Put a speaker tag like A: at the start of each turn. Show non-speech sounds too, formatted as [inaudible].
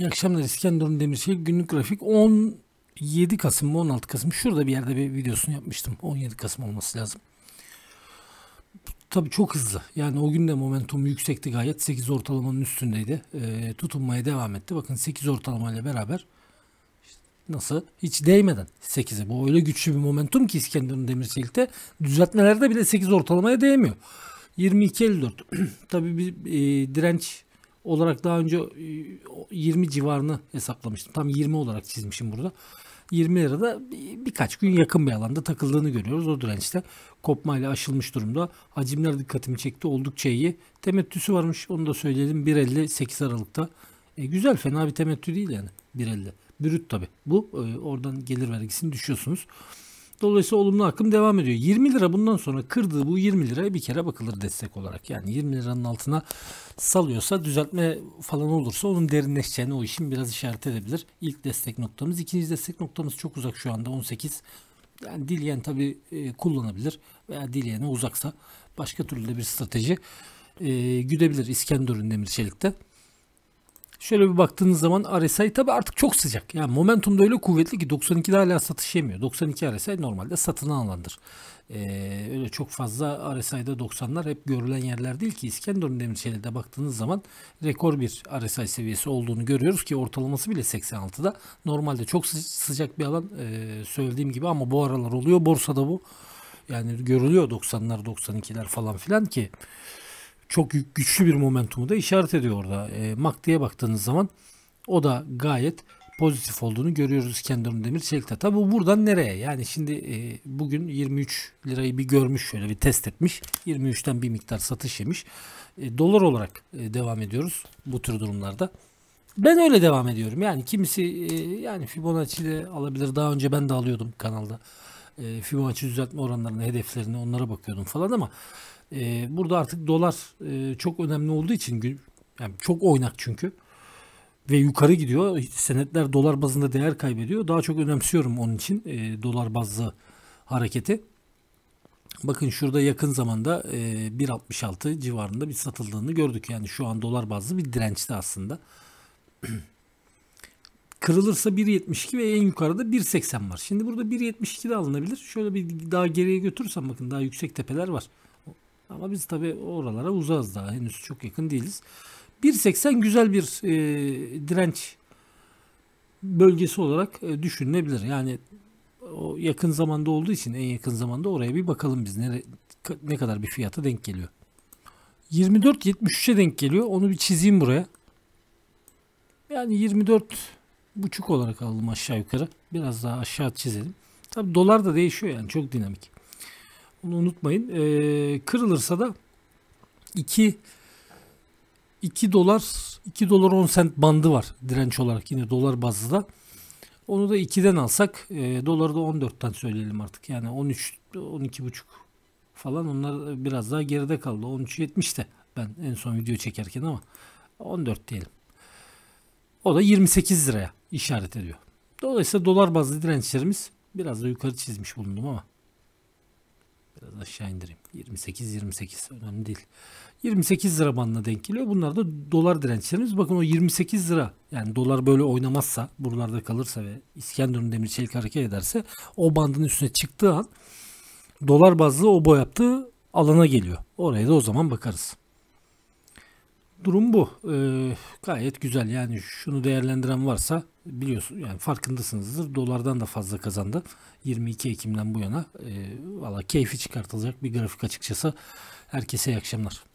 A: İyi akşamlar İskenderun demiş ki günlük grafik 17 Kasım mı 16 Kasım şurada bir yerde bir videosunu yapmıştım 17 Kasım olması lazım. Tabii çok hızlı yani o gün de momentum yüksekti gayet 8 ortalamanın üstündeydi e, tutunmaya devam etti bakın 8 ortalama ile beraber işte nasıl hiç değmeden 8'e bu öyle güçlü bir momentum ki İskenderun Demirçelik'te düzeltmelerde bile 8 ortalamaya değmiyor. 22.54 [clears throat] Tabi bir e, direnç olarak daha önce 20 e, civarını hesaplamıştım. Tam 20 olarak çizmişim burada. 20 lirada birkaç gün yakın bir alanda takıldığını görüyoruz. O dirençte kopmayla aşılmış durumda. Hacimler dikkatimi çekti. Oldukça iyi. Temettüsü varmış. Onu da söyleyelim. 1.50 8 Aralık'ta. E, güzel fena bir temettü değil yani 1.50. Brüt tabi. Bu e, oradan gelir vergisini düşüyorsunuz. Dolayısıyla olumlu akım devam ediyor. 20 lira bundan sonra kırdığı bu 20 liraya bir kere bakılır destek olarak. Yani 20 liranın altına salıyorsa düzeltme falan olursa onun derinleşeceğini o işin biraz işaret edebilir. İlk destek noktamız. ikinci destek noktamız çok uzak şu anda 18. Yani dileyen tabi e, kullanabilir veya dileyene uzaksa başka türlü de bir strateji e, güdebilir İskenderun Demir Çelik'te. Şöyle bir baktığınız zaman RSI tabi artık çok sıcak. Yani momentum da öyle kuvvetli ki 92'de hala satış yemiyor. 92 RSI normalde satın alandır. Ee, öyle çok fazla RSI'de 90'lar hep görülen yerler değil ki İskenderun Demirçeli'de de baktığınız zaman rekor bir RSI seviyesi olduğunu görüyoruz ki ortalaması bile 86'da. Normalde çok sıcak bir alan e, söylediğim gibi ama bu aralar oluyor. Borsada bu yani görülüyor 90'lar 92'ler falan filan ki çok güçlü bir momentumu da işaret ediyor orada. E, MACD'ye baktığınız zaman o da gayet pozitif olduğunu görüyoruz Kendron Demir Çelik'te. Tabi bu buradan nereye? Yani şimdi e, bugün 23 lirayı bir görmüş şöyle bir test etmiş. 23'ten bir miktar satış yemiş. E, dolar olarak e, devam ediyoruz bu tür durumlarda. Ben öyle devam ediyorum. Yani kimisi e, yani Fibonacci de alabilir. Daha önce ben de alıyordum kanalda. E, Fibonacci düzeltme oranlarını, hedeflerini onlara bakıyordum falan ama e, burada artık dolar e, çok önemli olduğu için yani çok oynak çünkü ve yukarı gidiyor. Senetler dolar bazında değer kaybediyor. Daha çok önemsiyorum onun için e, dolar bazlı hareketi. Bakın şurada yakın zamanda e, 1.66 civarında bir satıldığını gördük. Yani şu an dolar bazlı bir dirençte aslında. [clears throat] Kırılırsa 1.72 ve en yukarıda 1.80 var. Şimdi burada 1.72 de alınabilir. Şöyle bir daha geriye götürürsem bakın daha yüksek tepeler var. Ama biz tabii oralara uzağız daha. Henüz çok yakın değiliz. 1.80 güzel bir e, direnç bölgesi olarak e, düşünülebilir. Yani o yakın zamanda olduğu için en yakın zamanda oraya bir bakalım biz ne, ne kadar bir fiyata denk geliyor. 24.73'e denk geliyor. Onu bir çizeyim buraya. Yani 24 buçuk olarak alalım aşağı yukarı. Biraz daha aşağı çizelim. Tabi dolar da değişiyor yani çok dinamik. Onu unutmayın. E, kırılırsa da 2 2 dolar 2 dolar 10 sent bandı var direnç olarak yine dolar bazlı da. Onu da 2'den alsak e, doları da 14'ten söyleyelim artık. Yani 13 12,5 falan onlar biraz daha geride kaldı. de ben en son video çekerken ama 14 diyelim. O da 28 liraya işaret ediyor. Dolayısıyla dolar bazlı dirençlerimiz biraz da yukarı çizmiş bulundum ama Biraz aşağı indireyim. 28 28 önemli değil. 28 lira bandına denk geliyor. Bunlar da dolar dirençlerimiz. Bakın o 28 lira yani dolar böyle oynamazsa buralarda kalırsa ve İskenderun demir çelik hareket ederse o bandın üstüne çıktığı an dolar bazlı o boy yaptığı alana geliyor. Oraya da o zaman bakarız durum bu. Ee, gayet güzel yani şunu değerlendiren varsa biliyorsun yani farkındasınızdır dolardan da fazla kazandı. 22 Ekim'den bu yana e, ee, valla keyfi çıkartılacak bir grafik açıkçası. Herkese iyi akşamlar.